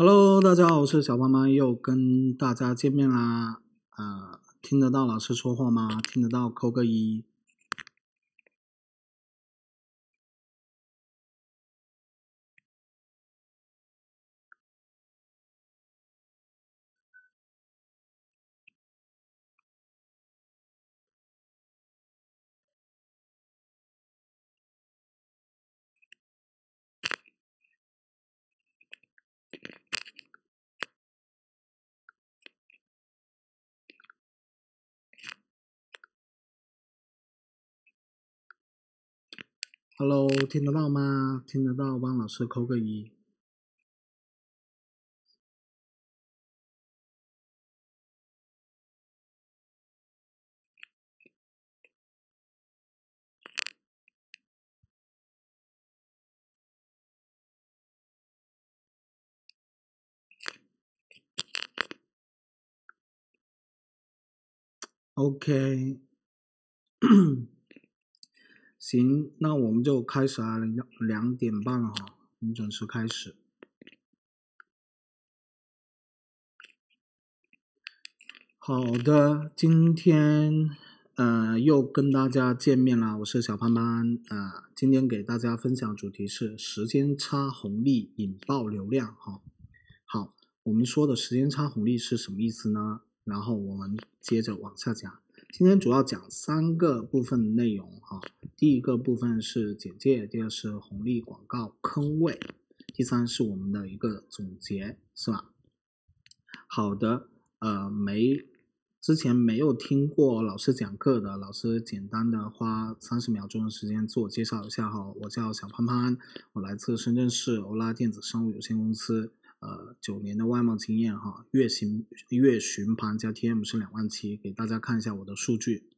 Hello，大家好，我是小胖妈，又跟大家见面啦。呃，听得到老师说话吗？听得到扣个一。Hello，听得到吗？听得到，帮老师扣个一。OK。行，那我们就开始啊，两两点半了哈，我们准时开始。好的，今天呃又跟大家见面了，我是小潘潘啊。今天给大家分享主题是时间差红利引爆流量哈。好，我们说的时间差红利是什么意思呢？然后我们接着往下讲。今天主要讲三个部分内容哈，第一个部分是简介，第二是红利广告坑位，第三是我们的一个总结，是吧？好的，呃，没之前没有听过老师讲课的老师，简单的花三十秒钟的时间自我介绍一下哈，我叫小潘潘，我来自深圳市欧拉电子商务有限公司。呃，九年的外贸经验哈，月薪，月巡盘加 T M 是两万七，给大家看一下我的数据。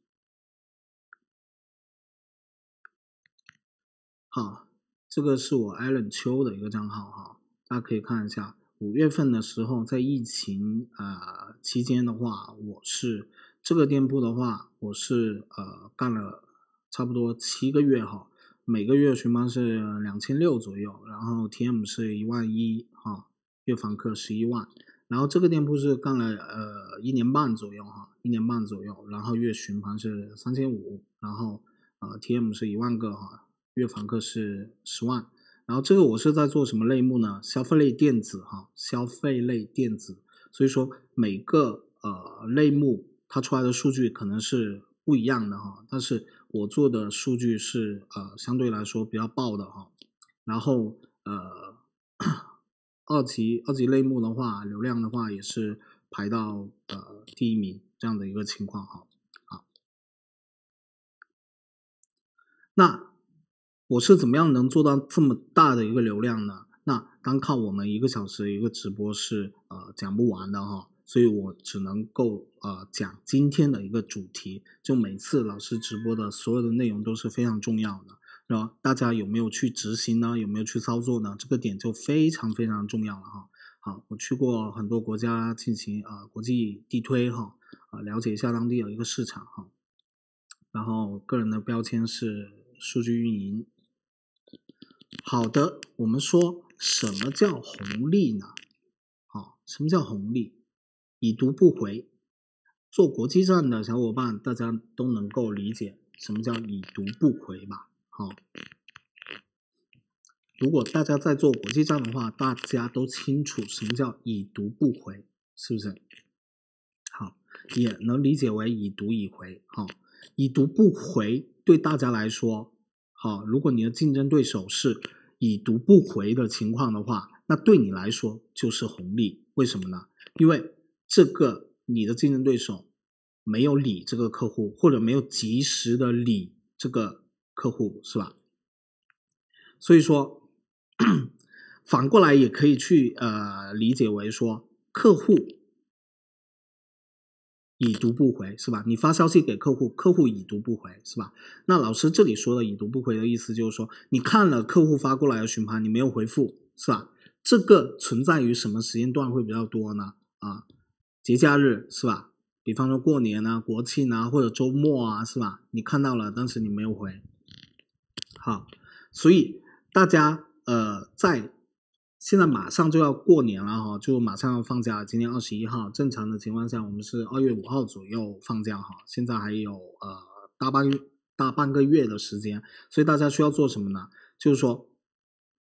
好，这个是我 Allen 秋的一个账号哈，大家可以看一下。五月份的时候，在疫情呃期间的话，我是这个店铺的话，我是呃干了差不多七个月哈，每个月巡盘是两千六左右，然后 T M 是一万一哈。月房客十一万，然后这个店铺是干了呃一年半左右哈，一年半左右，然后月循盘是三千五，然后啊 T M 是一万个哈，月房客是十万，然后这个我是在做什么类目呢？消费类电子哈，消费类电子，所以说每个呃类目它出来的数据可能是不一样的哈，但是我做的数据是呃相对来说比较爆的哈，然后呃。二级二级类目的话，流量的话也是排到呃第一名这样的一个情况哈。好，那我是怎么样能做到这么大的一个流量呢？那单靠我们一个小时一个直播是呃讲不完的哈，所以我只能够呃讲今天的一个主题。就每次老师直播的所有的内容都是非常重要的。啊，大家有没有去执行呢？有没有去操作呢？这个点就非常非常重要了哈。好，我去过很多国家进行啊国际地推哈啊，了解一下当地的一个市场哈。然后个人的标签是数据运营。好的，我们说什么叫红利呢？好，什么叫红利？已读不回。做国际站的小伙伴，大家都能够理解什么叫已读不回吧？好，如果大家在做国际站的话，大家都清楚什么叫已读不回，是不是？好，也能理解为已读已回。好，已读不回对大家来说，好，如果你的竞争对手是已读不回的情况的话，那对你来说就是红利。为什么呢？因为这个你的竞争对手没有理这个客户，或者没有及时的理这个。客户是吧？所以说，反过来也可以去呃理解为说，客户已读不回是吧？你发消息给客户，客户已读不回是吧？那老师这里说的已读不回的意思就是说，你看了客户发过来的询盘，你没有回复是吧？这个存在于什么时间段会比较多呢？啊，节假日是吧？比方说过年啊、国庆啊或者周末啊是吧？你看到了，但是你没有回。好，所以大家呃，在现在马上就要过年了哈，就马上要放假今天二十一号，正常的情况下，我们是二月五号左右放假哈。现在还有呃大半大半个月的时间，所以大家需要做什么呢？就是说，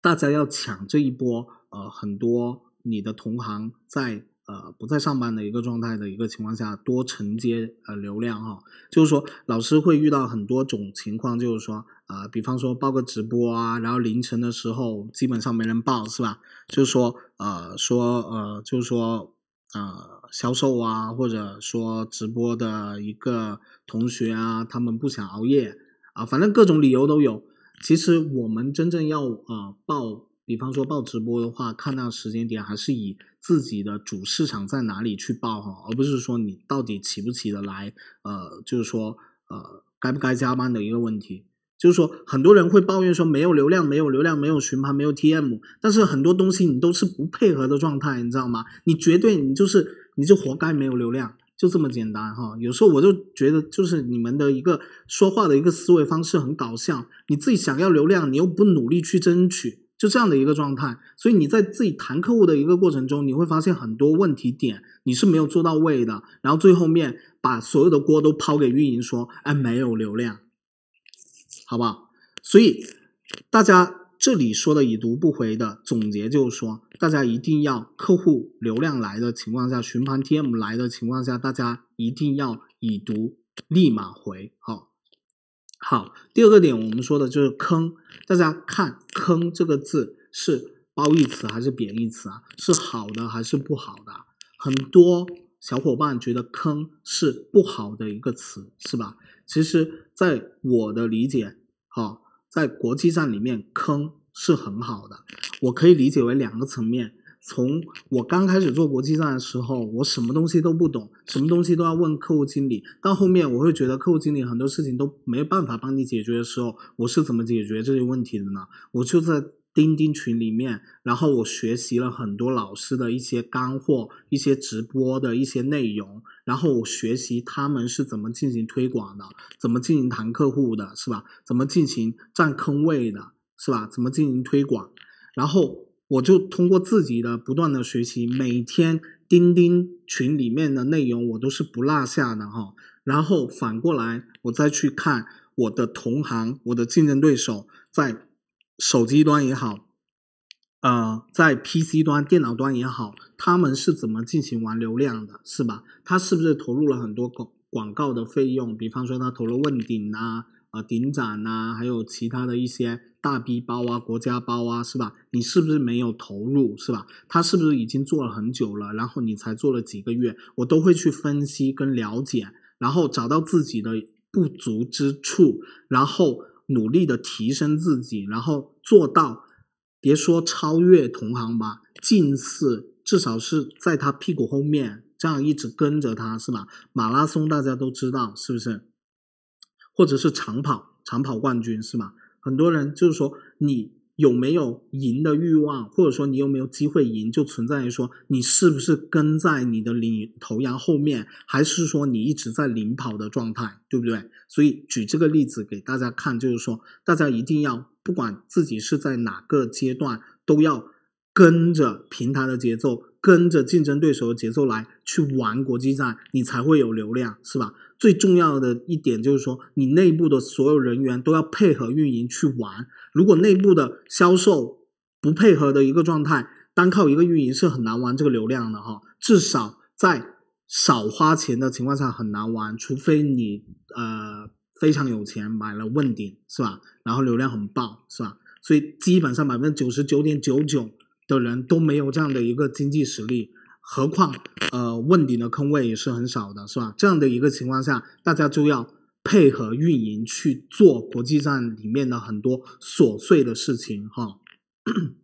大家要抢这一波，呃，很多你的同行在。呃，不在上班的一个状态的一个情况下，多承接呃流量哈，就是说老师会遇到很多种情况，就是说啊，比方说报个直播啊，然后凌晨的时候基本上没人报是吧？就是说呃，说呃，就是说呃，销售啊，或者说直播的一个同学啊，他们不想熬夜啊，反正各种理由都有。其实我们真正要啊报。比方说报直播的话，看到时间点，还是以自己的主市场在哪里去报哈，而不是说你到底起不起得来，呃，就是说呃，该不该加班的一个问题。就是说，很多人会抱怨说没有流量，没有流量，没有询盘，没有 T M，但是很多东西你都是不配合的状态，你知道吗？你绝对你就是你就活该没有流量，就这么简单哈。有时候我就觉得，就是你们的一个说话的一个思维方式很搞笑。你自己想要流量，你又不努力去争取。就这样的一个状态，所以你在自己谈客户的一个过程中，你会发现很多问题点你是没有做到位的，然后最后面把所有的锅都抛给运营说，哎，没有流量，好不好？所以大家这里说的已读不回的总结就是说，大家一定要客户流量来的情况下，询盘 T M 来的情况下，大家一定要已读立马回，好。好，第二个点，我们说的就是坑。大家看“坑”这个字是褒义词还是贬义词啊？是好的还是不好的？很多小伙伴觉得“坑”是不好的一个词，是吧？其实，在我的理解，哈，在国际站里面，“坑”是很好的。我可以理解为两个层面。从我刚开始做国际站的时候，我什么东西都不懂，什么东西都要问客户经理。到后面，我会觉得客户经理很多事情都没办法帮你解决的时候，我是怎么解决这些问题的呢？我就在钉钉群里面，然后我学习了很多老师的一些干货，一些直播的一些内容，然后我学习他们是怎么进行推广的，怎么进行谈客户的，是吧？怎么进行占坑位的，是吧？怎么进行推广，然后。我就通过自己的不断的学习，每天钉钉群里面的内容我都是不落下的哈。然后反过来，我再去看我的同行、我的竞争对手在手机端也好，呃，在 PC 端、电脑端也好，他们是怎么进行玩流量的，是吧？他是不是投入了很多广广告的费用？比方说他投了问鼎啊，呃，顶展呐，还有其他的一些大 B 包啊、国家包啊，是吧？你是不是没有投入，是吧？他是不是已经做了很久了，然后你才做了几个月？我都会去分析跟了解，然后找到自己的不足之处，然后努力的提升自己，然后做到别说超越同行吧，近似至少是在他屁股后面，这样一直跟着他，是吧？马拉松大家都知道，是不是？或者是长跑，长跑冠军是吗？很多人就是说，你有没有赢的欲望，或者说你有没有机会赢，就存在于说你是不是跟在你的领头羊后面，还是说你一直在领跑的状态，对不对？所以举这个例子给大家看，就是说大家一定要不管自己是在哪个阶段，都要跟着平台的节奏。跟着竞争对手的节奏来去玩国际站，你才会有流量，是吧？最重要的一点就是说，你内部的所有人员都要配合运营去玩。如果内部的销售不配合的一个状态，单靠一个运营是很难玩这个流量的哈。至少在少花钱的情况下很难玩，除非你呃非常有钱买了问鼎，是吧？然后流量很爆，是吧？所以基本上百分之九十九点九九。的人都没有这样的一个经济实力，何况呃问鼎的坑位也是很少的，是吧？这样的一个情况下，大家就要配合运营去做国际站里面的很多琐碎的事情，哈。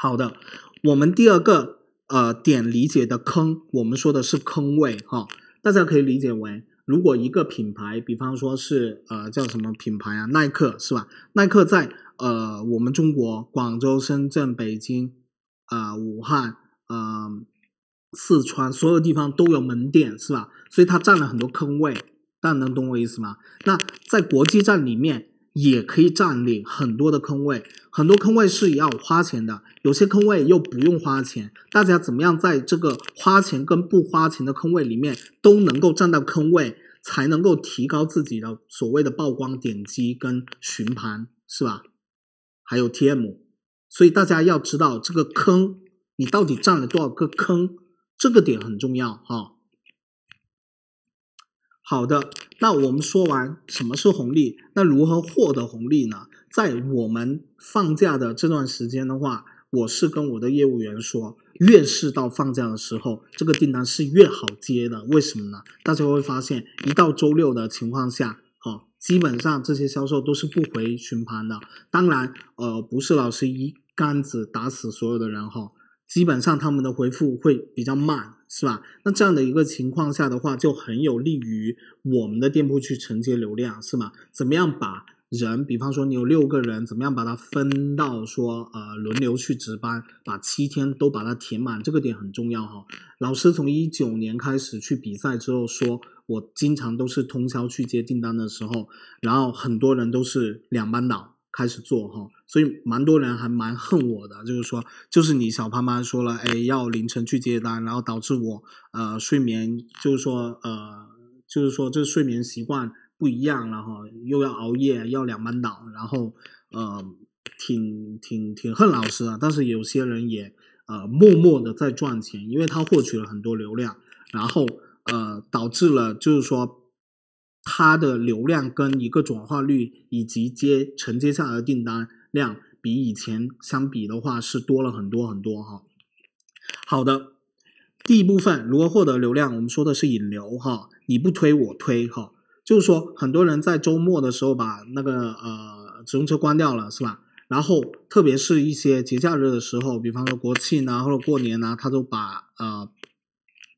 好的，我们第二个呃点理解的坑，我们说的是坑位，哈，大家可以理解为，如果一个品牌，比方说是呃叫什么品牌啊，耐克是吧？耐克在呃我们中国广州、深圳、北京。啊，武汉，嗯，四川，所有地方都有门店，是吧？所以它占了很多坑位，大家能懂我意思吗？那在国际站里面也可以占领很多的坑位，很多坑位是要花钱的，有些坑位又不用花钱。大家怎么样在这个花钱跟不花钱的坑位里面都能够占到坑位，才能够提高自己的所谓的曝光、点击跟询盘，是吧？还有 T M。所以大家要知道这个坑，你到底占了多少个坑？这个点很重要哈。好的，那我们说完什么是红利，那如何获得红利呢？在我们放假的这段时间的话，我是跟我的业务员说，越是到放假的时候，这个订单是越好接的。为什么呢？大家会发现，一到周六的情况下，哈，基本上这些销售都是不回询盘的。当然，呃，不是老师一。杆子打死所有的人哈，基本上他们的回复会比较慢，是吧？那这样的一个情况下的话，就很有利于我们的店铺去承接流量，是吗？怎么样把人，比方说你有六个人，怎么样把它分到说呃轮流去值班，把七天都把它填满，这个点很重要哈。老师从一九年开始去比赛之后，说我经常都是通宵去接订单的时候，然后很多人都是两班倒。开始做哈，所以蛮多人还蛮恨我的，就是说，就是你小潘潘说了，哎，要凌晨去接单，然后导致我呃睡眠，就是说呃，就是说这睡眠习惯不一样了哈，又要熬夜，要两班倒，然后呃，挺挺挺恨老师的，但是有些人也呃默默的在赚钱，因为他获取了很多流量，然后呃导致了就是说。它的流量跟一个转化率以及接承接下来的订单量，比以前相比的话是多了很多很多哈。好的，第一部分如何获得流量，我们说的是引流哈，你不推我推哈，就是说很多人在周末的时候把那个呃直通车关掉了是吧？然后特别是一些节假日的时候，比方说国庆啊或者过年啊，他都把呃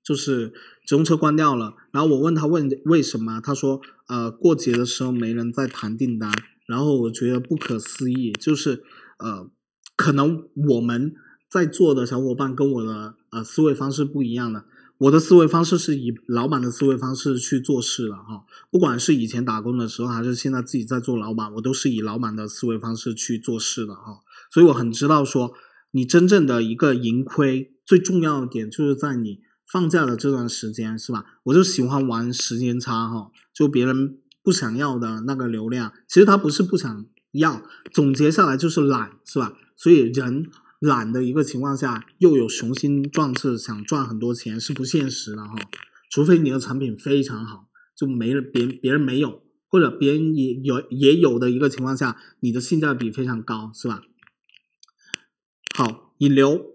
就是。直通车关掉了，然后我问他问为什么？他说呃过节的时候没人在谈订单，然后我觉得不可思议，就是呃，可能我们在座的小伙伴跟我的呃思维方式不一样的。我的思维方式是以老板的思维方式去做事的哈，不管是以前打工的时候，还是现在自己在做老板，我都是以老板的思维方式去做事的哈。所以我很知道说，你真正的一个盈亏最重要的点就是在你。放假的这段时间是吧？我就喜欢玩时间差哈，就别人不想要的那个流量，其实他不是不想要。总结下来就是懒是吧？所以人懒的一个情况下，又有雄心壮志想赚很多钱是不现实的哈。除非你的产品非常好，就没人别别人没有，或者别人也有也有的一个情况下，你的性价比非常高是吧？好，引流，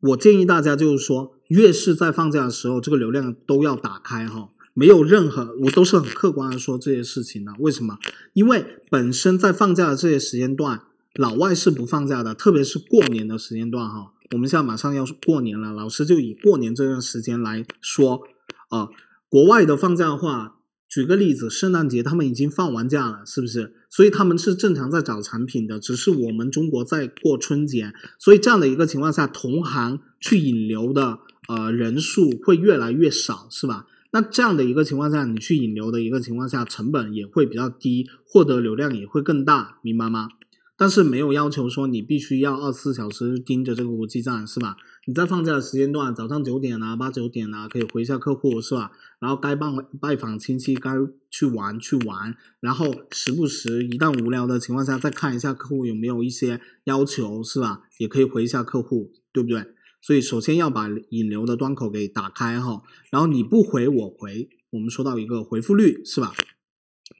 我建议大家就是说。越是在放假的时候，这个流量都要打开哈，没有任何，我都是很客观的说这些事情的。为什么？因为本身在放假的这些时间段，老外是不放假的，特别是过年的时间段哈。我们现在马上要过年了，老师就以过年这段时间来说啊，国外的放假的话，举个例子，圣诞节他们已经放完假了，是不是？所以他们是正常在找产品的，只是我们中国在过春节，所以这样的一个情况下，同行去引流的。呃，人数会越来越少，是吧？那这样的一个情况下，你去引流的一个情况下，成本也会比较低，获得流量也会更大，明白吗？但是没有要求说你必须要二十四小时盯着这个国际站，是吧？你在放假的时间段，早上九点啊、八九点啊，可以回一下客户，是吧？然后该办拜访亲戚，该去玩去玩，然后时不时一旦无聊的情况下，再看一下客户有没有一些要求，是吧？也可以回一下客户，对不对？所以首先要把引流的端口给打开哈，然后你不回我回，我们说到一个回复率是吧？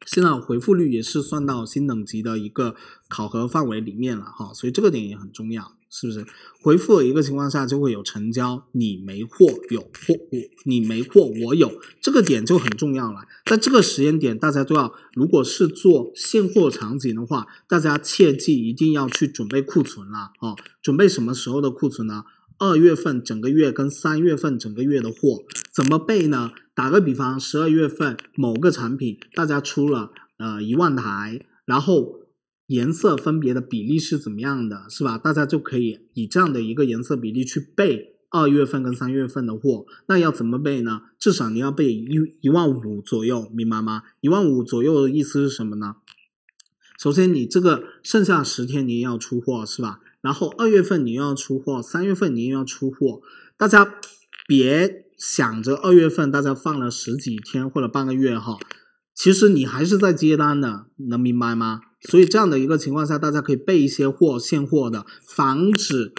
现在回复率也是算到新等级的一个考核范围里面了哈，所以这个点也很重要，是不是？回复一个情况下就会有成交，你没货有货我你没货我有，这个点就很重要了。在这个时间点，大家都要，如果是做现货场景的话，大家切记一定要去准备库存了啊！准备什么时候的库存呢？二月份整个月跟三月份整个月的货怎么备呢？打个比方，十二月份某个产品大家出了呃一万台，然后颜色分别的比例是怎么样的，是吧？大家就可以以这样的一个颜色比例去备二月份跟三月份的货。那要怎么备呢？至少你要备一一万五左右，明白吗？一万五左右的意思是什么呢？首先，你这个剩下十天你也要出货，是吧？然后二月份你又要出货，三月份你又要出货，大家别想着二月份大家放了十几天或者半个月哈，其实你还是在接单的，能明白吗？所以这样的一个情况下，大家可以备一些货，现货的，防止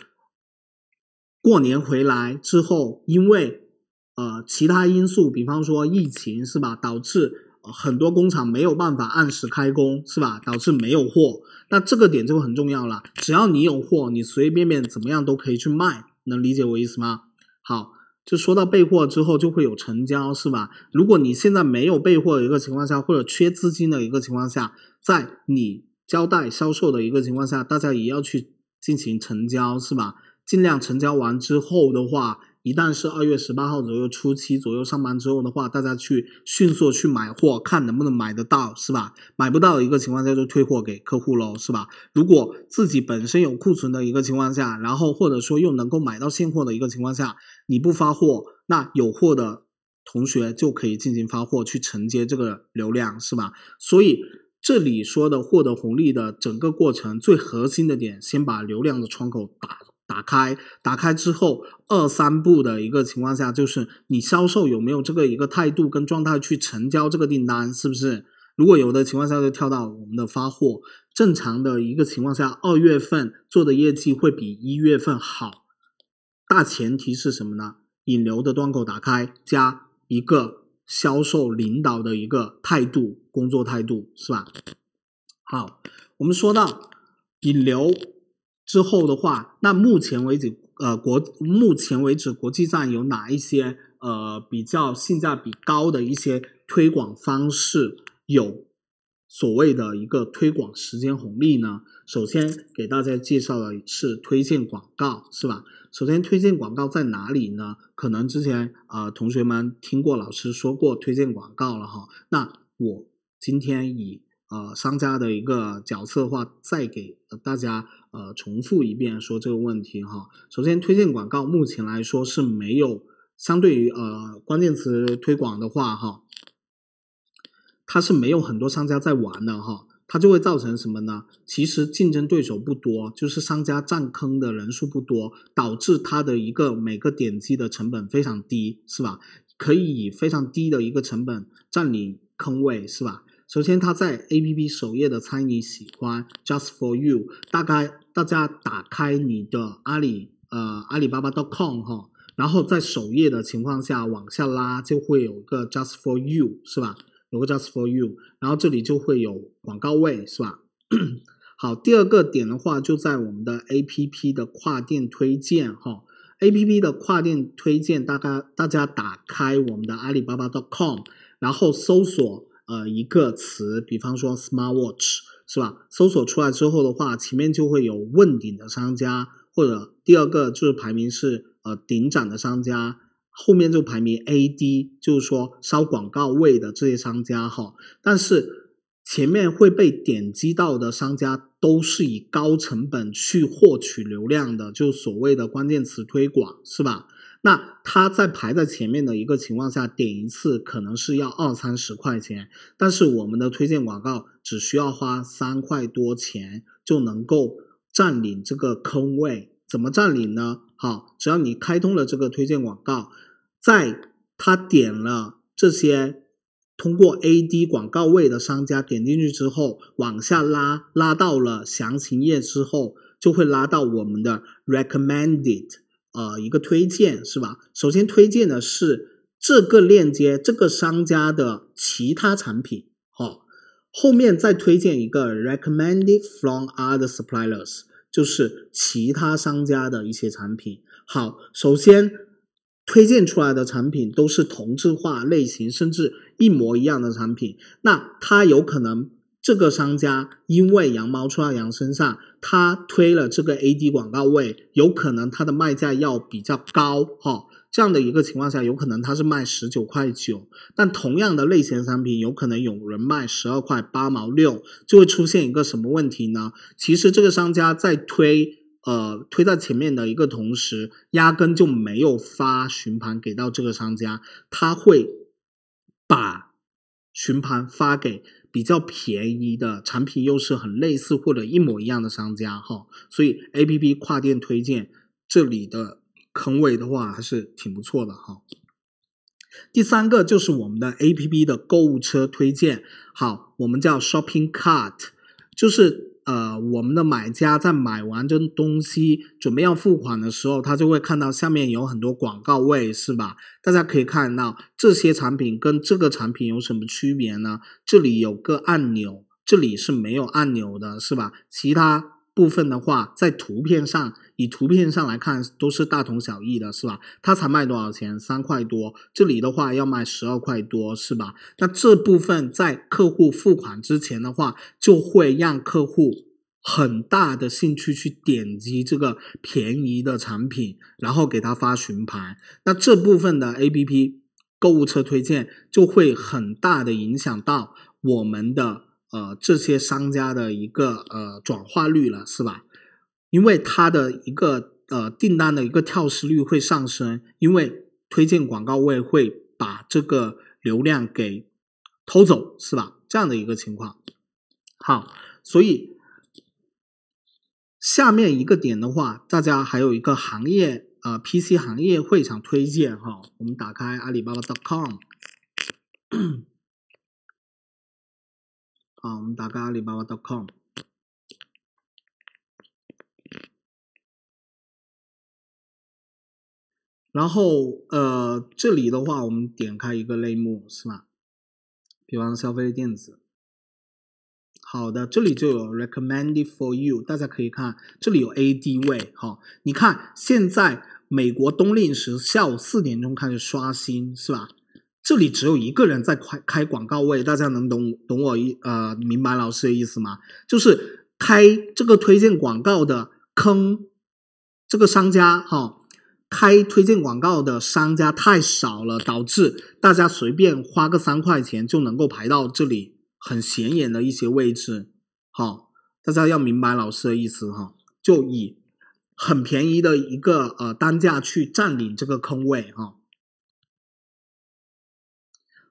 过年回来之后，因为呃其他因素，比方说疫情是吧，导致。很多工厂没有办法按时开工，是吧？导致没有货，那这个点就很重要了。只要你有货，你随随便便怎么样都可以去卖，能理解我意思吗？好，就说到备货之后就会有成交，是吧？如果你现在没有备货的一个情况下，或者缺资金的一个情况下，在你交代销售的一个情况下，大家也要去进行成交，是吧？尽量成交完之后的话。一旦是二月十八号左右、初期左右上班之后的话，大家去迅速去买货，看能不能买得到，是吧？买不到的一个情况下就退货给客户喽，是吧？如果自己本身有库存的一个情况下，然后或者说又能够买到现货的一个情况下，你不发货，那有货的同学就可以进行发货，去承接这个流量，是吧？所以这里说的获得红利的整个过程最核心的点，先把流量的窗口打打开，打开之后二三步的一个情况下，就是你销售有没有这个一个态度跟状态去成交这个订单，是不是？如果有的情况下，就跳到我们的发货。正常的一个情况下，二月份做的业绩会比一月份好。大前提是什么呢？引流的端口打开，加一个销售领导的一个态度，工作态度，是吧？好，我们说到引流。之后的话，那目前为止，呃，国目前为止，国际上有哪一些呃比较性价比高的一些推广方式，有所谓的一个推广时间红利呢？首先给大家介绍的是推荐广告，是吧？首先，推荐广告在哪里呢？可能之前啊，同学们听过老师说过推荐广告了哈。那我今天以呃商家的一个角色话，再给大家。呃，重复一遍说这个问题哈。首先，推荐广告目前来说是没有相对于呃关键词推广的话哈，它是没有很多商家在玩的哈。它就会造成什么呢？其实竞争对手不多，就是商家占坑的人数不多，导致它的一个每个点击的成本非常低，是吧？可以以非常低的一个成本占领坑位，是吧？首先，它在 APP 首页的餐饮喜欢 Just for You，大概大家打开你的阿里呃阿里巴巴 .com 哈，然后在首页的情况下往下拉，就会有个 Just for You 是吧？有个 Just for You，然后这里就会有广告位是吧？好，第二个点的话，就在我们的 APP 的跨店推荐哈，APP 的跨店推荐大概大家打开我们的阿里巴巴 .com，然后搜索。呃，一个词，比方说 smart watch，是吧？搜索出来之后的话，前面就会有问鼎的商家，或者第二个就是排名是呃顶展的商家，后面就排名 ad，就是说烧广告位的这些商家哈。但是前面会被点击到的商家都是以高成本去获取流量的，就所谓的关键词推广，是吧？那他在排在前面的一个情况下，点一次可能是要二三十块钱，但是我们的推荐广告只需要花三块多钱就能够占领这个坑位。怎么占领呢？好，只要你开通了这个推荐广告，在他点了这些通过 AD 广告位的商家点进去之后，往下拉，拉到了详情页之后，就会拉到我们的 Recommended。啊，一个推荐是吧？首先推荐的是这个链接，这个商家的其他产品。好，后面再推荐一个 recommended from other suppliers，就是其他商家的一些产品。好，首先推荐出来的产品都是同质化类型，甚至一模一样的产品。那它有可能。这个商家因为羊毛出在羊身上，他推了这个 A D 广告位，有可能他的卖价要比较高哈。这样的一个情况下，有可能他是卖十九块九，但同样的类型商品，有可能有人卖十二块八毛六，就会出现一个什么问题呢？其实这个商家在推呃推在前面的一个同时，压根就没有发询盘给到这个商家，他会把询盘发给。比较便宜的产品又是很类似或者一模一样的商家哈，所以 A P P 跨店推荐这里的坑位的话还是挺不错的哈。第三个就是我们的 A P P 的购物车推荐，好，我们叫 Shopping Cart，就是。呃，我们的买家在买完这东西准备要付款的时候，他就会看到下面有很多广告位，是吧？大家可以看到这些产品跟这个产品有什么区别呢？这里有个按钮，这里是没有按钮的，是吧？其他部分的话，在图片上。以图片上来看都是大同小异的，是吧？它才卖多少钱？三块多。这里的话要卖十二块多，是吧？那这部分在客户付款之前的话，就会让客户很大的兴趣去点击这个便宜的产品，然后给他发询盘。那这部分的 APP 购物车推荐就会很大的影响到我们的呃这些商家的一个呃转化率了，是吧？因为它的一个呃订单的一个跳失率会上升，因为推荐广告位会把这个流量给偷走，是吧？这样的一个情况。好，所以下面一个点的话，大家还有一个行业啊 PC 行业会场推荐哈，我们打开阿里巴巴 .com。好，我们打开阿里巴巴 .com。然后，呃，这里的话，我们点开一个类目，是吧？比方消费电子。好的，这里就有 recommended for you，大家可以看，这里有 ad 位，哈，你看现在美国冬令时下午四点钟开始刷新，是吧？这里只有一个人在开开广告位，大家能懂懂我意呃明白老师的意思吗？就是开这个推荐广告的坑，这个商家哈。开推荐广告的商家太少了，导致大家随便花个三块钱就能够排到这里很显眼的一些位置。好，大家要明白老师的意思哈，就以很便宜的一个呃单价去占领这个坑位哈。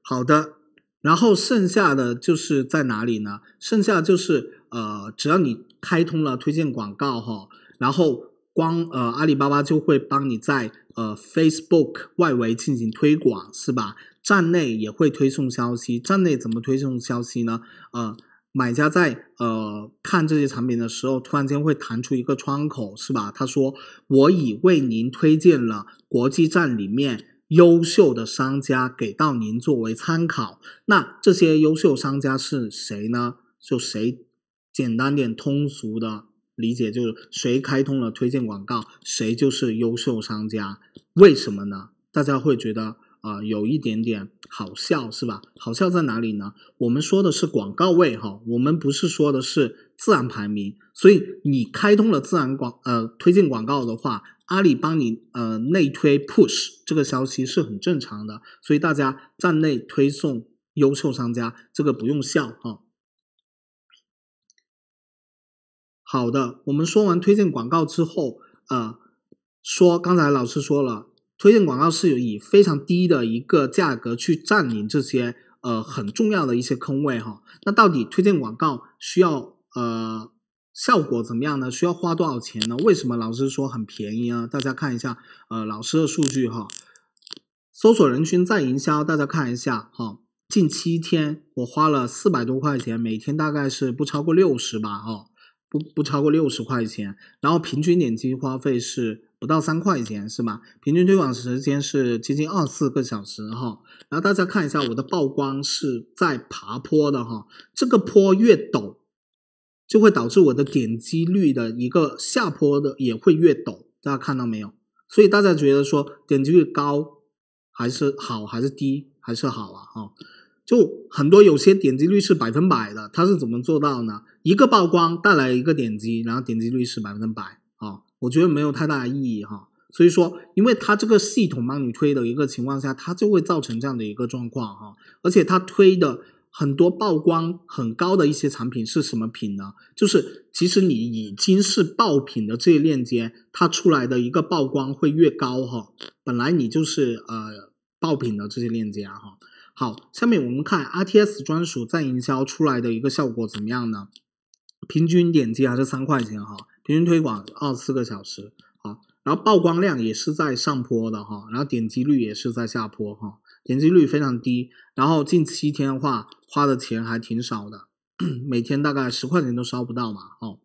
好的，然后剩下的就是在哪里呢？剩下就是呃，只要你开通了推荐广告哈，然后。光呃，阿里巴巴就会帮你在呃 Facebook 外围进行推广，是吧？站内也会推送消息。站内怎么推送消息呢？呃，买家在呃看这些产品的时候，突然间会弹出一个窗口，是吧？他说：“我已为您推荐了国际站里面优秀的商家，给到您作为参考。”那这些优秀商家是谁呢？就谁？简单点，通俗的。理解就是谁开通了推荐广告，谁就是优秀商家。为什么呢？大家会觉得啊，有一点点好笑是吧？好笑在哪里呢？我们说的是广告位哈，我们不是说的是自然排名。所以你开通了自然广呃推荐广告的话，阿里帮你呃内推 push 这个消息是很正常的。所以大家站内推送优秀商家，这个不用笑哈。好的，我们说完推荐广告之后，呃，说刚才老师说了，推荐广告是有以非常低的一个价格去占领这些呃很重要的一些坑位哈。那到底推荐广告需要呃效果怎么样呢？需要花多少钱呢？为什么老师说很便宜啊？大家看一下呃老师的数据哈，搜索人群在营销，大家看一下哈，近七天我花了四百多块钱，每天大概是不超过六十吧哈。不不超过六十块钱，然后平均点击花费是不到三块钱，是吧？平均推广时间是接近二四个小时哈。然后大家看一下我的曝光是在爬坡的哈，这个坡越陡，就会导致我的点击率的一个下坡的也会越陡，大家看到没有？所以大家觉得说点击率高还是好还是低还是好啊？哈。就很多有些点击率是百分百的，它是怎么做到呢？一个曝光带来一个点击，然后点击率是百分百啊，我觉得没有太大的意义哈。所以说，因为它这个系统帮你推的一个情况下，它就会造成这样的一个状况哈。而且它推的很多曝光很高的一些产品是什么品呢？就是其实你已经是爆品的这些链接，它出来的一个曝光会越高哈。本来你就是呃爆品的这些链接哈。好，下面我们看 R T S 专属在营销出来的一个效果怎么样呢？平均点击还是三块钱哈，平均推广二四个小时啊，然后曝光量也是在上坡的哈，然后点击率也是在下坡哈，点击率非常低，然后近七天的话花的钱还挺少的，每天大概十块钱都烧不到嘛哦，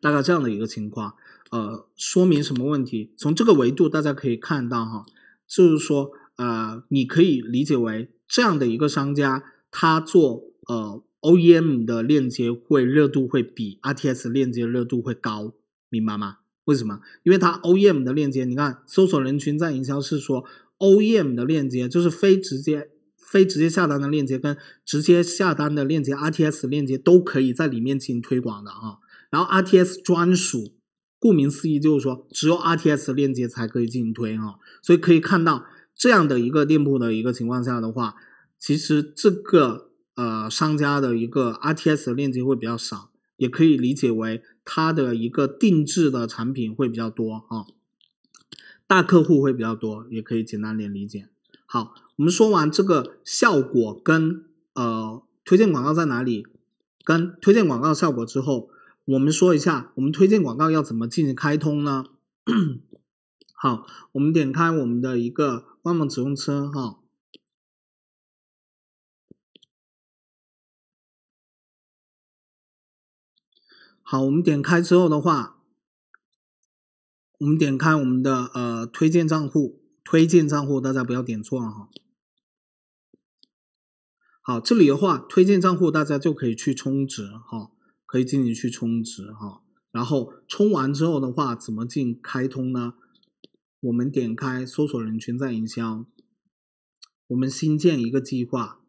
大概这样的一个情况，呃，说明什么问题？从这个维度大家可以看到哈，就是说。呃，你可以理解为这样的一个商家，他做呃 OEM 的链接会热度会比 RTS 链接热度会高，明白吗？为什么？因为他 OEM 的链接，你看搜索人群在营销是说 OEM 的链接就是非直接非直接下单的链接，跟直接下单的链接 RTS 链接都可以在里面进行推广的啊。然后 RTS 专属，顾名思义就是说只有 RTS 链接才可以进行推啊，所以可以看到。这样的一个店铺的一个情况下的话，其实这个呃商家的一个 R T S 的链接会比较少，也可以理解为它的一个定制的产品会比较多啊，大客户会比较多，也可以简单点理解。好，我们说完这个效果跟呃推荐广告在哪里，跟推荐广告效果之后，我们说一下我们推荐广告要怎么进行开通呢？好，我们点开我们的一个万能直通车，哈。好，我们点开之后的话，我们点开我们的呃推荐账户，推荐账户大家不要点错了哈。好，这里的话推荐账户大家就可以去充值，哈，可以进行去充值，哈。然后充完之后的话，怎么进开通呢？我们点开搜索人群在营销，我们新建一个计划，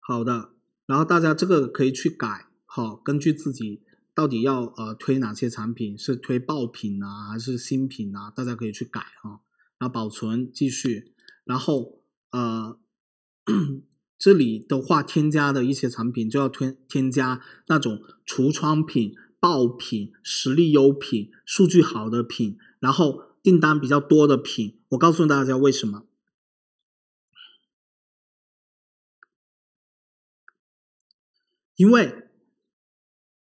好的，然后大家这个可以去改，好，根据自己到底要呃推哪些产品，是推爆品啊，还是新品啊，大家可以去改啊，然后保存继续，然后呃 这里的话，添加的一些产品就要添添加那种橱窗品。爆品、实力优品、数据好的品，然后订单比较多的品，我告诉大家为什么？因为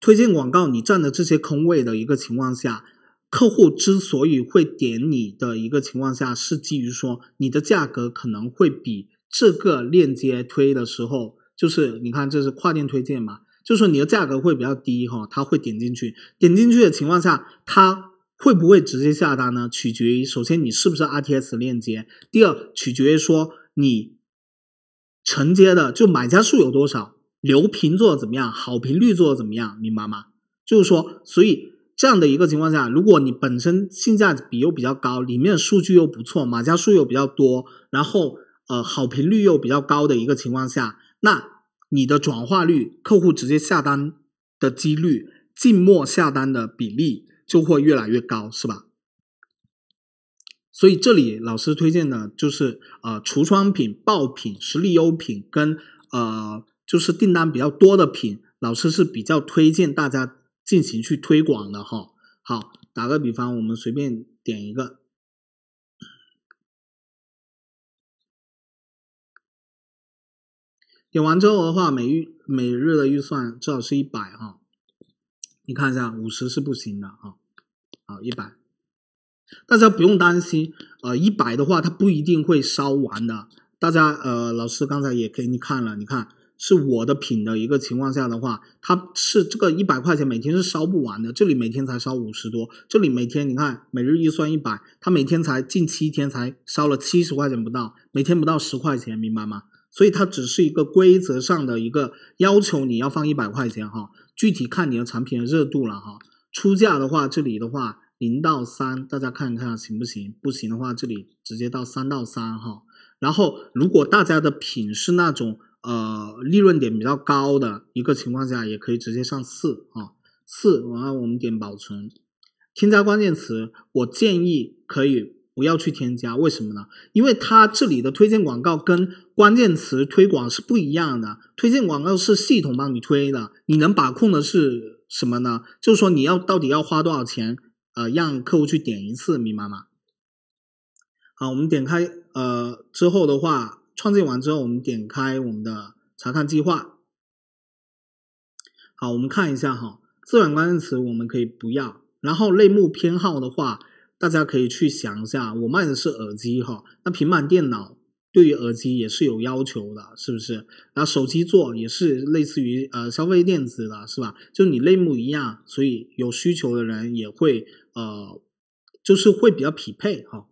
推荐广告你占的这些坑位的一个情况下，客户之所以会点你的一个情况下，是基于说你的价格可能会比这个链接推的时候，就是你看这是跨店推荐嘛。就说你的价格会比较低哈，他会点进去。点进去的情况下，他会不会直接下单呢？取决于首先你是不是 R T S 链接，第二取决于说你承接的就买家数有多少，留评做的怎么样，好评率做的怎么样，明白吗？就是说，所以这样的一个情况下，如果你本身性价比又比较高，里面数据又不错，买家数又比较多，然后呃好评率又比较高的一个情况下，那。你的转化率、客户直接下单的几率、静默下单的比例就会越来越高，是吧？所以这里老师推荐的就是呃橱窗品、爆品、实力优品跟呃就是订单比较多的品，老师是比较推荐大家进行去推广的哈。好，打个比方，我们随便点一个。点完之后的话，每预每日的预算至少是一百啊，你看一下，五十是不行的啊，好一百，大家不用担心啊，一百的话它不一定会烧完的。大家呃，老师刚才也给你看了，你看是我的品的一个情况下的话，它是这个一百块钱每天是烧不完的，这里每天才烧五十多，这里每天你看每日预算一百，它每天才近七天才烧了七十块钱不到，每天不到十块钱，明白吗？所以它只是一个规则上的一个要求，你要放一百块钱哈，具体看你的产品的热度了哈。出价的话，这里的话零到三，大家看一看行不行？不行的话，这里直接到三到三哈。然后如果大家的品是那种呃利润点比较高的一个情况下，也可以直接上四啊，四。然后我们点保存，添加关键词，我建议可以。不要去添加，为什么呢？因为它这里的推荐广告跟关键词推广是不一样的，推荐广告是系统帮你推的，你能把控的是什么呢？就是说你要到底要花多少钱，呃，让客户去点一次，明白吗？好，我们点开，呃，之后的话，创建完之后，我们点开我们的查看计划。好，我们看一下哈，自然关键词我们可以不要，然后类目偏好的话。大家可以去想一下，我卖的是耳机哈，那平板电脑对于耳机也是有要求的，是不是？然后手机座也是类似于呃消费电子的是吧？就你类目一样，所以有需求的人也会呃，就是会比较匹配哈。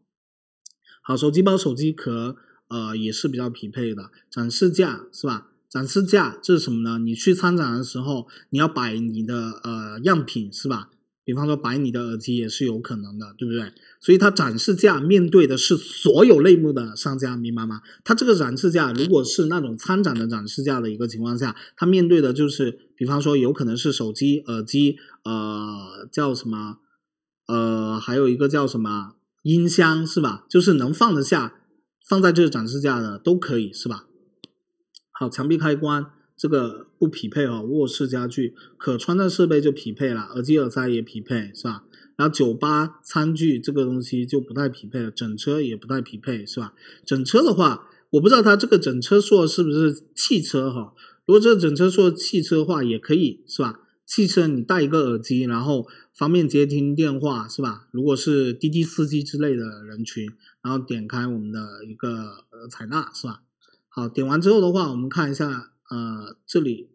好，手机包、手机壳呃也是比较匹配的，展示架是吧？展示架这是什么呢？你去参展的时候，你要摆你的呃样品是吧？比方说摆你的耳机也是有可能的，对不对？所以它展示架面对的是所有类目的商家，明白吗？它这个展示架如果是那种参展的展示架的一个情况下，它面对的就是，比方说有可能是手机、耳机，呃，叫什么？呃，还有一个叫什么音箱是吧？就是能放得下，放在这个展示架的都可以，是吧？好，墙壁开关。这个不匹配哦，卧室家具可穿戴设备就匹配了，耳机耳塞也匹配是吧？然后酒吧餐具这个东西就不太匹配了，整车也不太匹配是吧？整车的话，我不知道它这个整车说是不是汽车哈，如果这个整车说汽车的话也可以是吧？汽车你戴一个耳机，然后方便接听电话是吧？如果是滴滴司机之类的人群，然后点开我们的一个呃采纳是吧？好，点完之后的话，我们看一下。呃，这里，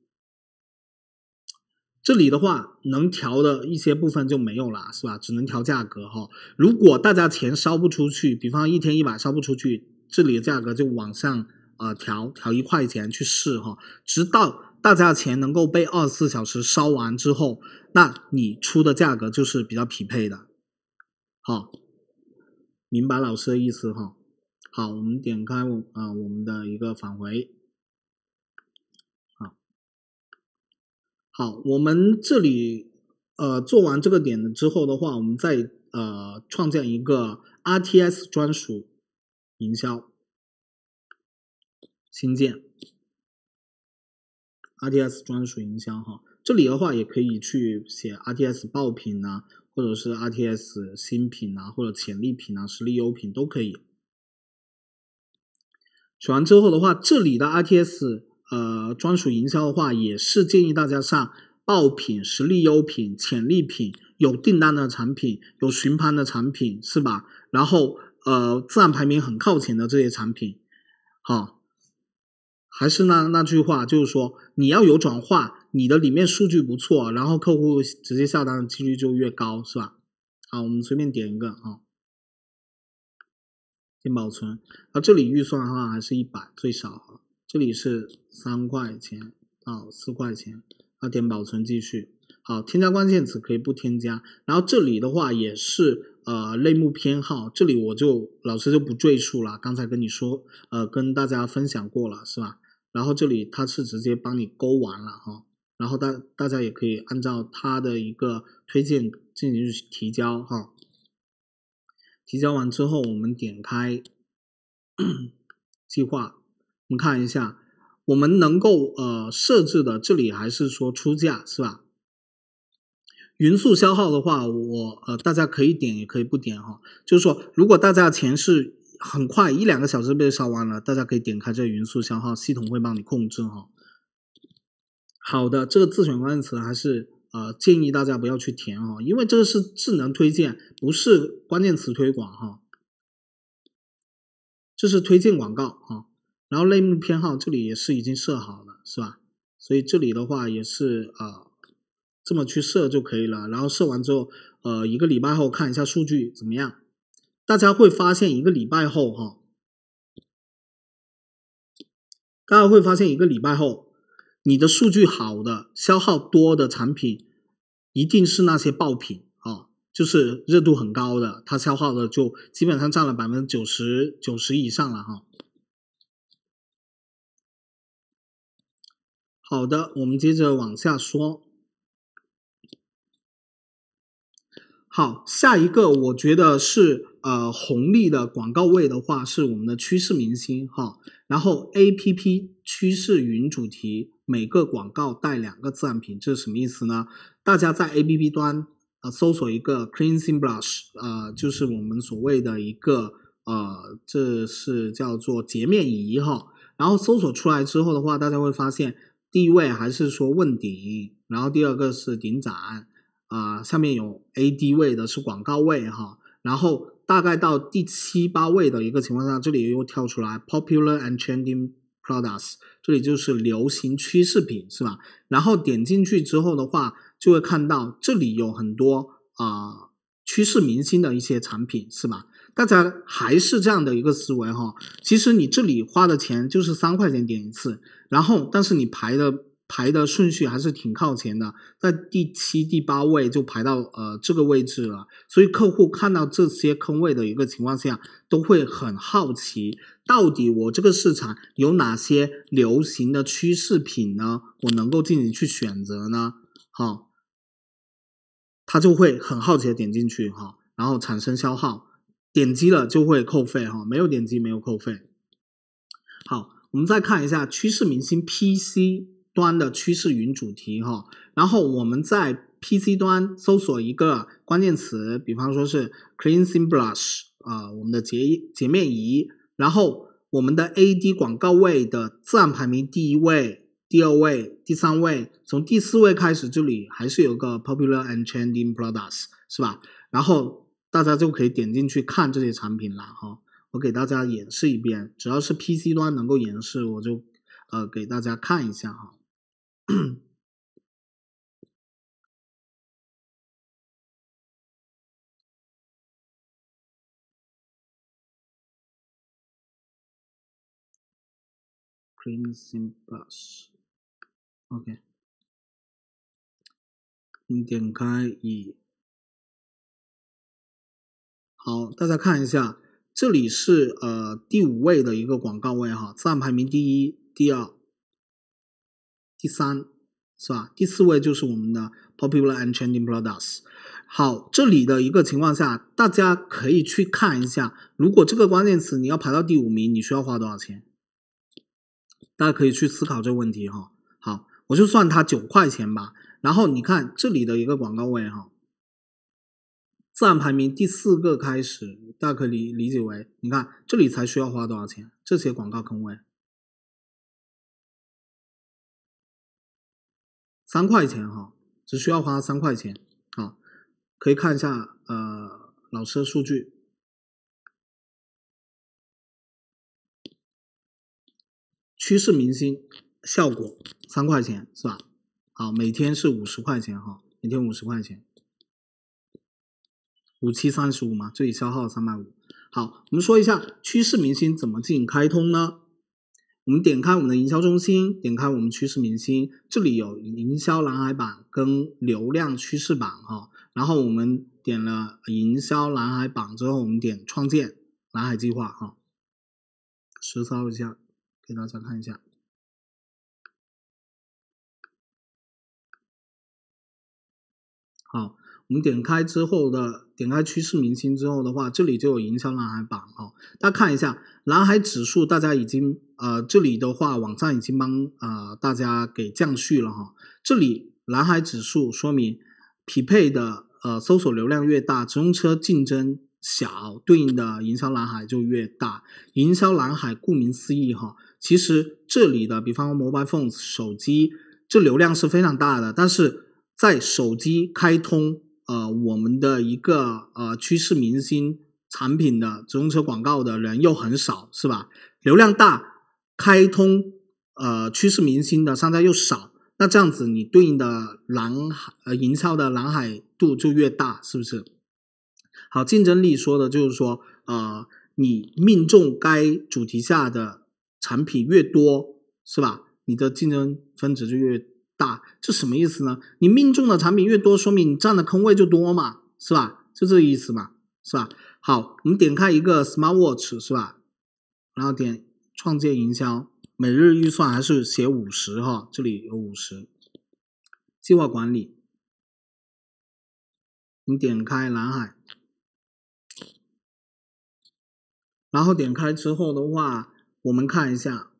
这里的话能调的一些部分就没有了，是吧？只能调价格哈。如果大家钱烧不出去，比方一天一百烧不出去，这里的价格就往上呃调，调一块钱去试哈，直到大家钱能够被二十四小时烧完之后，那你出的价格就是比较匹配的。好，明白老师的意思哈。好，我们点开我啊，我们的一个返回。好，我们这里呃做完这个点的之后的话，我们再呃创建一个 R T S 专属营销，新建 R T S 专属营销哈。这里的话也可以去写 R T S 爆品呐，或者是 R T S 新品呐，或者潜力品呐，实力优品都可以。选完之后的话，这里的 R T S。呃，专属营销的话，也是建议大家上爆品、实力优品、潜力品、有订单的产品、有询盘的产品，是吧？然后呃，自然排名很靠前的这些产品，好，还是那那句话，就是说你要有转化，你的里面数据不错，然后客户直接下单的几率就越高，是吧？好，我们随便点一个啊，先保存。啊，这里预算的话还是一百最少。这里是三块钱到四块钱，啊，点保存继续。好，添加关键词可以不添加，然后这里的话也是呃类目偏好，这里我就老师就不赘述了，刚才跟你说呃跟大家分享过了是吧？然后这里它是直接帮你勾完了哈，然后大大家也可以按照他的一个推荐进行提交哈。提交完之后，我们点开 计划。我们看一下，我们能够呃设置的，这里还是说出价是吧？匀速消耗的话，我呃大家可以点也可以不点哈。就是说，如果大家钱是很快一两个小时被烧完了，大家可以点开这个匀速消耗，系统会帮你控制哈。好的，这个自选关键词还是呃建议大家不要去填哦，因为这个是智能推荐，不是关键词推广哈。这是推荐广告哈。然后类目偏好这里也是已经设好了，是吧？所以这里的话也是啊，这么去设就可以了。然后设完之后，呃，一个礼拜后看一下数据怎么样。大家会发现一个礼拜后哈，大家会发现一个礼拜后，你的数据好的、消耗多的产品，一定是那些爆品啊，就是热度很高的，它消耗的就基本上占了百分之九十九十以上了哈。好的，我们接着往下说。好，下一个我觉得是呃红利的广告位的话是我们的趋势明星哈，然后 A P P 趋势云主题每个广告带两个自然品是什么意思呢？大家在 A P P 端呃搜索一个 Cleansing Brush，呃就是我们所谓的一个呃这是叫做洁面仪哈，然后搜索出来之后的话，大家会发现。第一位还是说问鼎，然后第二个是顶展，啊，上面有 A D 位的是广告位哈，然后大概到第七八位的一个情况下，这里又跳出来 Popular and Trending Products，这里就是流行趋势品是吧？然后点进去之后的话，就会看到这里有很多啊趋势明星的一些产品是吧？大家还是这样的一个思维哈，其实你这里花的钱就是三块钱点一次，然后但是你排的排的顺序还是挺靠前的，在第七、第八位就排到呃这个位置了。所以客户看到这些坑位的一个情况下，都会很好奇，到底我这个市场有哪些流行的趋势品呢？我能够进行去选择呢？好，他就会很好奇的点进去哈，然后产生消耗。点击了就会扣费哈，没有点击没有扣费。好，我们再看一下趋势明星 PC 端的趋势云主题哈。然后我们在 PC 端搜索一个关键词，比方说是 cleansing brush，呃，我们的洁洁面仪。然后我们的 AD 广告位的自然排名第一位、第二位、第三位，从第四位开始，这里还是有个 popular and trending products 是吧？然后。大家就可以点进去看这些产品了哈，我给大家演示一遍，只要是 PC 端能够演示，我就呃给大家看一下哈。Clean s i n p u s o k 你点开以。好，大家看一下，这里是呃第五位的一个广告位哈，然排名第一、第二、第三是吧？第四位就是我们的 popular and trending products。好，这里的一个情况下，大家可以去看一下，如果这个关键词你要排到第五名，你需要花多少钱？大家可以去思考这个问题哈。好，我就算它九块钱吧。然后你看这里的一个广告位哈。自然排名第四个开始，大家可理理解为，你看这里才需要花多少钱？这些广告坑位，三块钱哈，只需要花三块钱啊！可以看一下，呃，老师的数据，趋势明星效果三块钱是吧？好，每天是五十块钱哈，每天五十块钱。五七三十五嘛，这里消耗三百五。好，我们说一下趋势明星怎么进行开通呢？我们点开我们的营销中心，点开我们趋势明星，这里有营销蓝海榜跟流量趋势榜啊。然后我们点了营销蓝海榜之后，我们点创建蓝海计划啊。实操一下，给大家看一下。好。我们点开之后的点开趋势明星之后的话，这里就有营销蓝海榜哈，大家看一下蓝海指数，大家已经呃这里的话网站已经帮呃大家给降序了哈。这里蓝海指数说明匹配的呃搜索流量越大，直通车竞争小，对应的营销蓝海就越大。营销蓝海顾名思义哈，其实这里的比方说 mobile phones 手机这流量是非常大的，但是在手机开通。呃，我们的一个呃趋势明星产品的直通车广告的人又很少，是吧？流量大，开通呃趋势明星的商家又少，那这样子你对应的蓝海呃营销的蓝海度就越大，是不是？好，竞争力说的就是说，呃，你命中该主题下的产品越多，是吧？你的竞争分值就越。打这什么意思呢？你命中的产品越多，说明你占的坑位就多嘛，是吧？就这个意思嘛，是吧？好，我们点开一个 smart watch 是吧？然后点创建营销，每日预算还是写五十哈，这里有五十。计划管理，你点开蓝海，然后点开之后的话，我们看一下。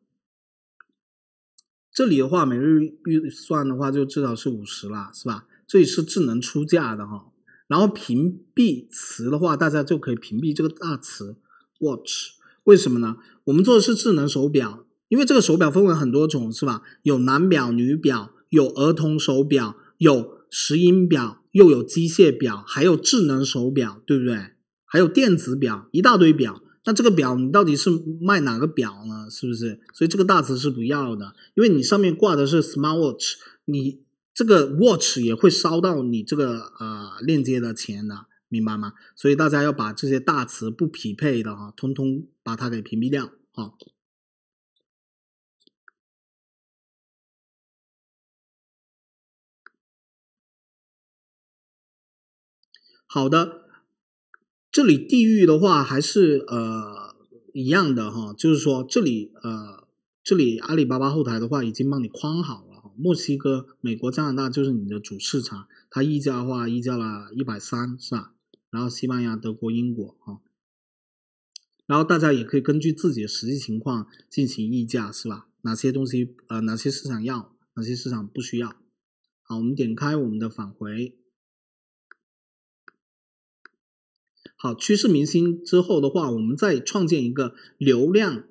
这里的话，每日预算的话就至少是五十啦，是吧？这里是智能出价的哈，然后屏蔽词的话，大家就可以屏蔽这个大词 watch，为什么呢？我们做的是智能手表，因为这个手表分为很多种，是吧？有男表、女表，有儿童手表，有石英表，又有机械表，还有智能手表，对不对？还有电子表，一大堆表。那这个表你到底是卖哪个表呢？是不是？所以这个大词是不要的，因为你上面挂的是 smart watch，你这个 watch 也会烧到你这个呃链接的钱的，明白吗？所以大家要把这些大词不匹配的哈，通通把它给屏蔽掉啊。好的。这里地域的话还是呃一样的哈，就是说这里呃这里阿里巴巴后台的话已经帮你框好了，墨西哥、美国、加拿大就是你的主市场，它溢价的话溢价了一百三，是吧？然后西班牙、德国、英国哈，然后大家也可以根据自己的实际情况进行溢价，是吧？哪些东西呃哪些市场要，哪些市场不需要？好，我们点开我们的返回。啊，趋势明星之后的话，我们再创建一个流量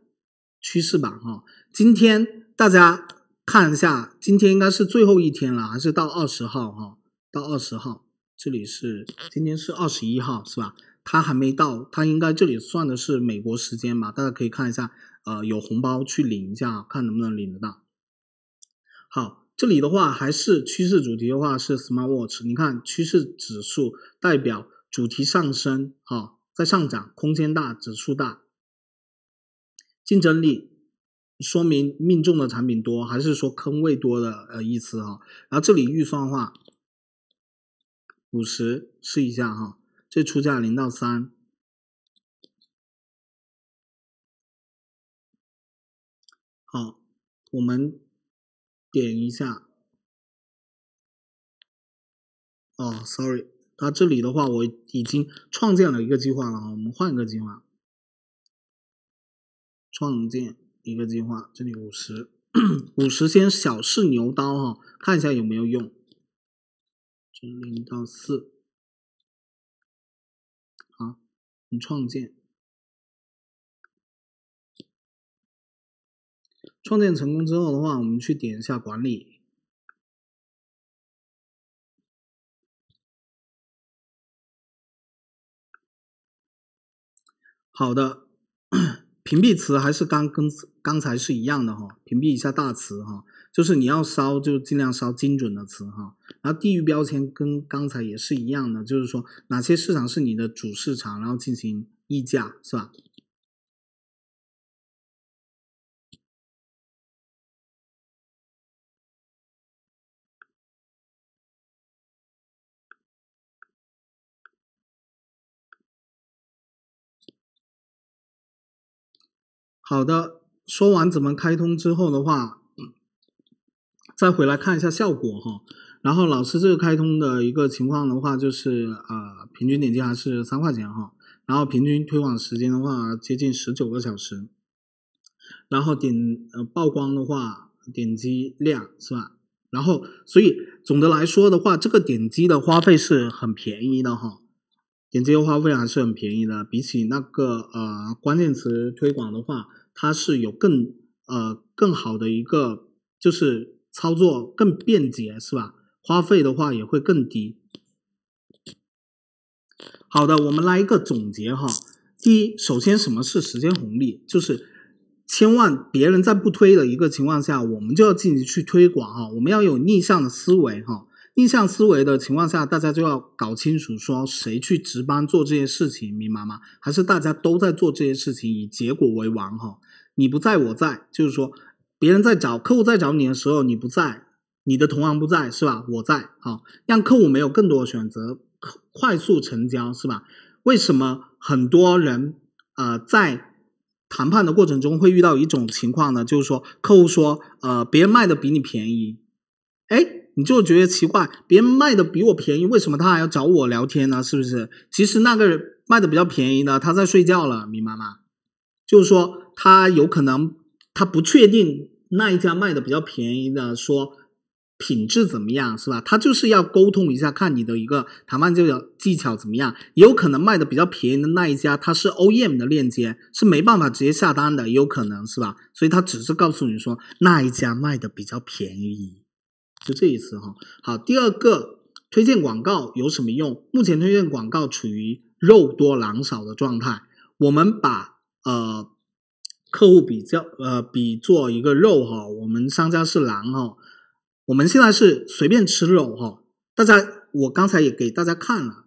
趋势榜哈。今天大家看一下，今天应该是最后一天了，还是到二十号哈？到二十号，这里是今天是二十一号是吧？它还没到，它应该这里算的是美国时间吧？大家可以看一下，呃，有红包去领一下，看能不能领得到。好，这里的话还是趋势主题的话是 Smart Watch，你看趋势指数代表。主题上升，哈，在上涨，空间大，指数大，竞争力，说明命中的产品多，还是说坑位多的呃意思哈？然后这里预算化，五十试一下哈，这出价零到三，好，我们点一下，哦，sorry。它这里的话，我已经创建了一个计划了啊。我们换一个计划，创建一个计划，这里五十五十，先小试牛刀哈，看一下有没有用。从零到四，好，你创建。创建成功之后的话，我们去点一下管理。好的，屏蔽词还是刚跟刚才是一样的哈，屏蔽一下大词哈，就是你要烧就尽量烧精准的词哈，然后地域标签跟刚才也是一样的，就是说哪些市场是你的主市场，然后进行溢价是吧？好的，说完怎么开通之后的话，再回来看一下效果哈。然后老师这个开通的一个情况的话，就是呃，平均点击还是三块钱哈。然后平均推广时间的话，接近十九个小时。然后点呃曝光的话，点击量是吧？然后所以总的来说的话，这个点击的花费是很便宜的哈。点击花费还是很便宜的。比起那个呃关键词推广的话，它是有更呃更好的一个，就是操作更便捷，是吧？花费的话也会更低。好的，我们来一个总结哈。第一，首先什么是时间红利？就是千万别人在不推的一个情况下，我们就要积极去推广哈。我们要有逆向的思维哈。印象思维的情况下，大家就要搞清楚，说谁去值班做这些事情，明白吗？还是大家都在做这些事情，以结果为王，哈。你不在我在，就是说，别人在找客户，在找你的时候，你不在，你的同行不在，是吧？我在，哈，让客户没有更多的选择，快速成交，是吧？为什么很多人啊，在谈判的过程中会遇到一种情况呢？就是说，客户说，呃，别人卖的比你便宜，哎。你就觉得奇怪，别人卖的比我便宜，为什么他还要找我聊天呢？是不是？其实那个人卖的比较便宜的，他在睡觉了，明白吗？就是说，他有可能他不确定那一家卖的比较便宜的，说品质怎么样，是吧？他就是要沟通一下，看你的一个谈判就技巧怎么样。也有可能卖的比较便宜的那一家，他是 OEM 的链接，是没办法直接下单的，也有可能是吧？所以他只是告诉你说，那一家卖的比较便宜。就这一次哈，好，第二个推荐广告有什么用？目前推荐广告处于肉多狼少的状态。我们把呃客户比较呃比作一个肉哈，我们商家是狼哈，我们现在是随便吃肉哈。大家，我刚才也给大家看了，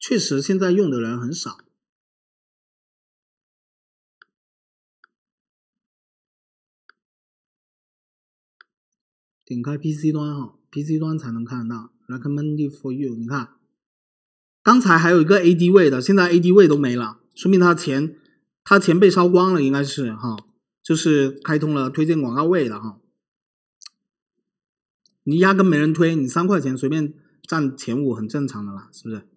确实现在用的人很少。点开 PC 端哈，PC 端才能看得到。Recommended for you，你看，刚才还有一个 AD 位的，现在 AD 位都没了，说明他钱他钱被烧光了，应该是哈，就是开通了推荐广告位的哈。你压根没人推，你三块钱随便占前五，很正常的啦，是不是？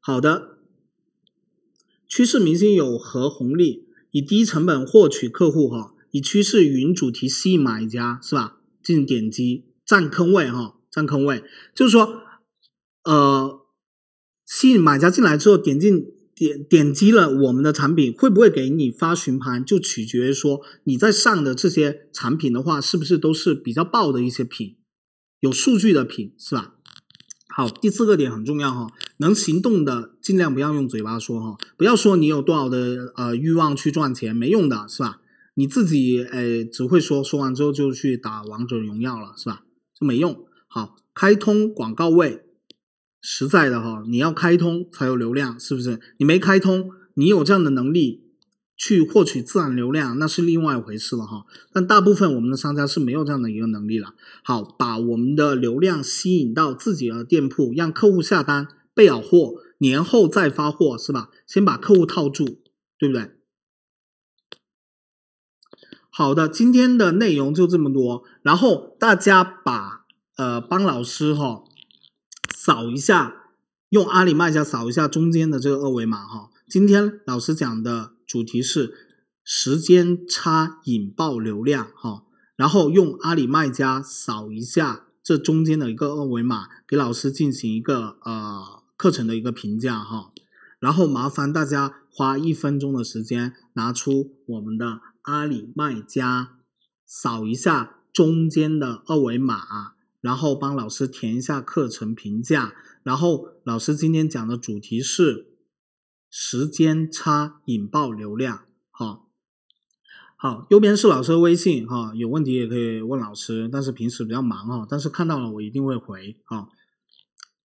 好的，趋势明星有何红利？以低成本获取客户哈。以趋势、云主题吸引买家是吧？进行点击占坑位哈，占坑位就是说，呃，吸引买家进来之后，点进点点击了我们的产品，会不会给你发询盘，就取决于说你在上的这些产品的话，是不是都是比较爆的一些品，有数据的品是吧？好，第四个点很重要哈，能行动的尽量不要用嘴巴说哈，不要说你有多少的呃欲望去赚钱，没用的是吧？你自己诶，只会说说完之后就去打王者荣耀了，是吧？就没用。好，开通广告位，实在的哈，你要开通才有流量，是不是？你没开通，你有这样的能力去获取自然流量，那是另外一回事了哈。但大部分我们的商家是没有这样的一个能力了。好，把我们的流量吸引到自己的店铺，让客户下单备好货，年后再发货，是吧？先把客户套住，对不对？好的，今天的内容就这么多。然后大家把呃帮老师哈扫一下，用阿里卖家扫一下中间的这个二维码哈。今天老师讲的主题是时间差引爆流量哈。然后用阿里卖家扫一下这中间的一个二维码，给老师进行一个呃课程的一个评价哈。然后麻烦大家花一分钟的时间拿出我们的。阿里卖家，扫一下中间的二维码，然后帮老师填一下课程评价。然后老师今天讲的主题是时间差引爆流量。好，好，右边是老师的微信，哈，有问题也可以问老师，但是平时比较忙哈，但是看到了我一定会回，哈。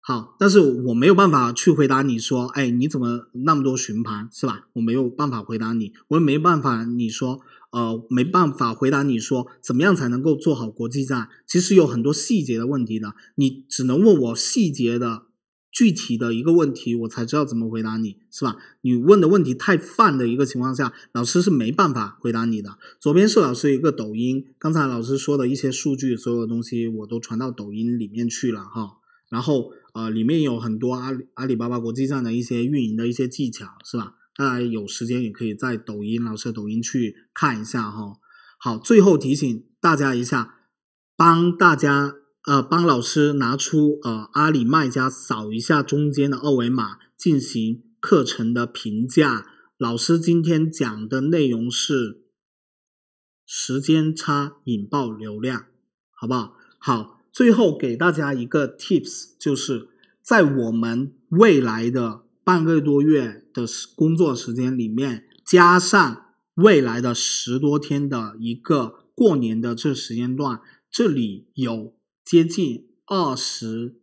好，但是我没有办法去回答你说，哎，你怎么那么多循盘是吧？我没有办法回答你，我也没办法你说，呃，没办法回答你说怎么样才能够做好国际站？其实有很多细节的问题的，你只能问我细节的具体的一个问题，我才知道怎么回答你，是吧？你问的问题太泛的一个情况下，老师是没办法回答你的。左边是老师一个抖音，刚才老师说的一些数据，所有的东西我都传到抖音里面去了哈，然后。呃，里面有很多阿里阿里巴巴国际站的一些运营的一些技巧，是吧？大家有时间也可以在抖音老师的抖音去看一下哈。好，最后提醒大家一下，帮大家呃帮老师拿出呃阿里卖家扫一下中间的二维码进行课程的评价。老师今天讲的内容是时间差引爆流量，好不好？好。最后给大家一个 tips，就是在我们未来的半个多月的工作时间里面，加上未来的十多天的一个过年的这时间段，这里有接近二十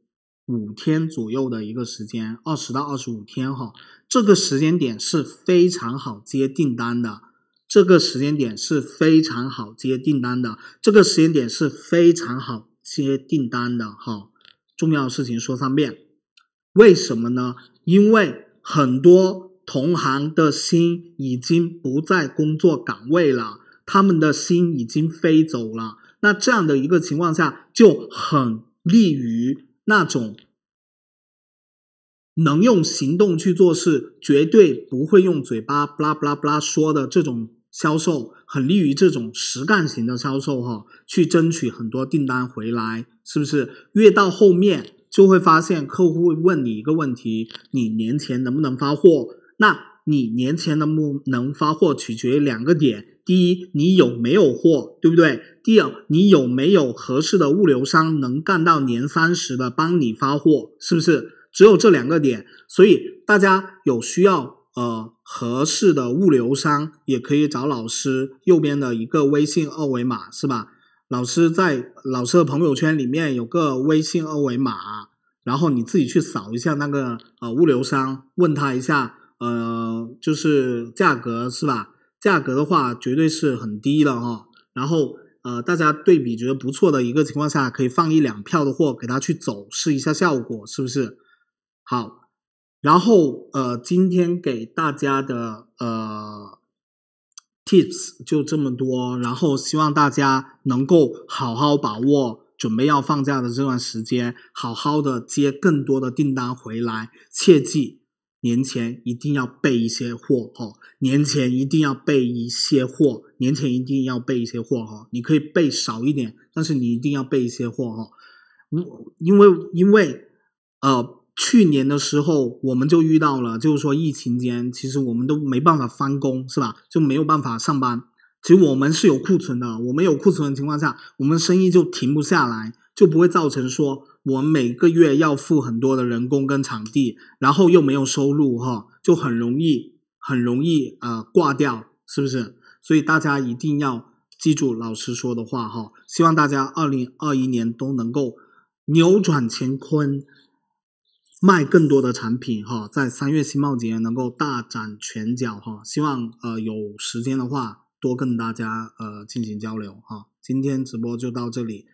五天左右的一个时间，二十到二十五天哈，这个时间点是非常好接订单的，这个时间点是非常好接订单的，这个时间点是非常好。接订单的哈，重要的事情说三遍，为什么呢？因为很多同行的心已经不在工作岗位了，他们的心已经飞走了。那这样的一个情况下，就很利于那种能用行动去做事，绝对不会用嘴巴“布拉布拉布拉”说的这种。销售很利于这种实干型的销售哈，去争取很多订单回来，是不是？越到后面就会发现客户会问你一个问题：你年前能不能发货？那你年前能不能发货，取决于两个点：第一，你有没有货，对不对？第二，你有没有合适的物流商能干到年三十的帮你发货，是不是？只有这两个点，所以大家有需要。呃，合适的物流商也可以找老师右边的一个微信二维码是吧？老师在老师的朋友圈里面有个微信二维码，然后你自己去扫一下那个呃物流商，问他一下，呃，就是价格是吧？价格的话绝对是很低了哈。然后呃，大家对比觉得不错的一个情况下，可以放一两票的货给他去走，试一下效果是不是？好。然后，呃，今天给大家的呃 tips 就这么多。然后，希望大家能够好好把握准备要放假的这段时间，好好的接更多的订单回来。切记，年前一定要备一些货哈！年前一定要备一些货，年前一定要备一些货哈！你可以备少一点，但是你一定要备一些货哈！因为，因为，呃。去年的时候，我们就遇到了，就是说疫情间，其实我们都没办法翻工，是吧？就没有办法上班。其实我们是有库存的，我们有库存的情况下，我们生意就停不下来，就不会造成说我们每个月要付很多的人工跟场地，然后又没有收入，哈，就很容易，很容易呃挂掉，是不是？所以大家一定要记住老师说的话，哈，希望大家二零二一年都能够扭转乾坤。卖更多的产品哈，在三月新贸节能够大展拳脚哈，希望呃有时间的话多跟大家呃进行交流哈。今天直播就到这里，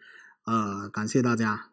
呃，感谢大家。